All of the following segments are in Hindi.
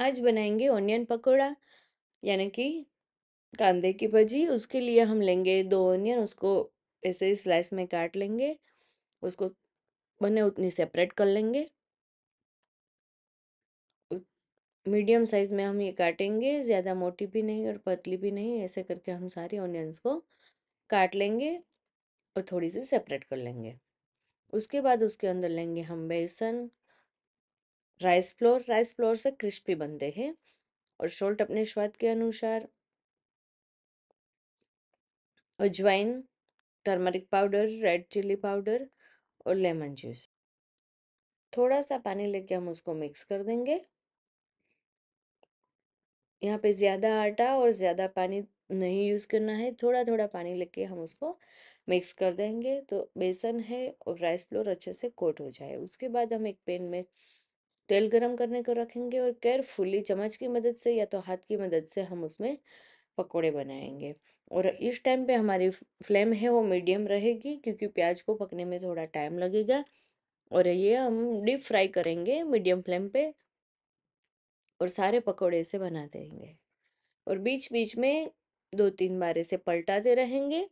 आज बनाएंगे ऑनियन पकौड़ा यानी कि कांदे की भजी उसके लिए हम लेंगे दो ऑनियन उसको ऐसे स्लाइस में काट लेंगे उसको बने उतनी सेपरेट कर लेंगे मीडियम साइज़ में हम ये काटेंगे ज़्यादा मोटी भी नहीं और पतली भी नहीं ऐसे करके हम सारी ऑनियंस को काट लेंगे और थोड़ी सी सेपरेट कर लेंगे उसके बाद उसके अंदर लेंगे हम बेसन राइस फ्लोर राइस फ्लोर से क्रिस्पी बनते हैं और शोल्ट अपने स्वाद के अनुसार अजवाइन turmeric powder red chilli powder और लेमन जूस थोड़ा सा पानी लेके हम उसको मिक्स कर देंगे यहाँ पे ज़्यादा आटा और ज़्यादा पानी नहीं यूज़ करना है थोड़ा थोड़ा पानी लेके हम उसको मिक्स कर देंगे तो बेसन है और राइस फ्लोर अच्छे से कोट हो जाए उसके बाद हम एक पेन में तेल गरम करने को रखेंगे और केयरफुली चम्मच की मदद से या तो हाथ की मदद से हम उसमें पकोड़े बनाएंगे और इस टाइम पे हमारी फ्लेम है वो मीडियम रहेगी क्योंकि प्याज को पकने में थोड़ा टाइम लगेगा और ये हम डीप फ्राई करेंगे मीडियम फ्लेम पे और सारे पकोड़े से बना देंगे और बीच बीच में दो तीन बार इसे पलटाते रहेंगे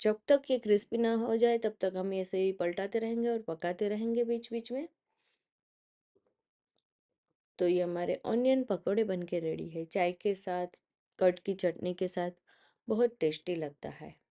जब तक ये क्रिस्पी ना हो जाए तब तक हम ऐसे ही पलटाते रहेंगे और पकाते रहेंगे बीच बीच में तो ये हमारे ऑनियन पकौड़े बन के रेडी है चाय के साथ कट की चटनी के साथ बहुत टेस्टी लगता है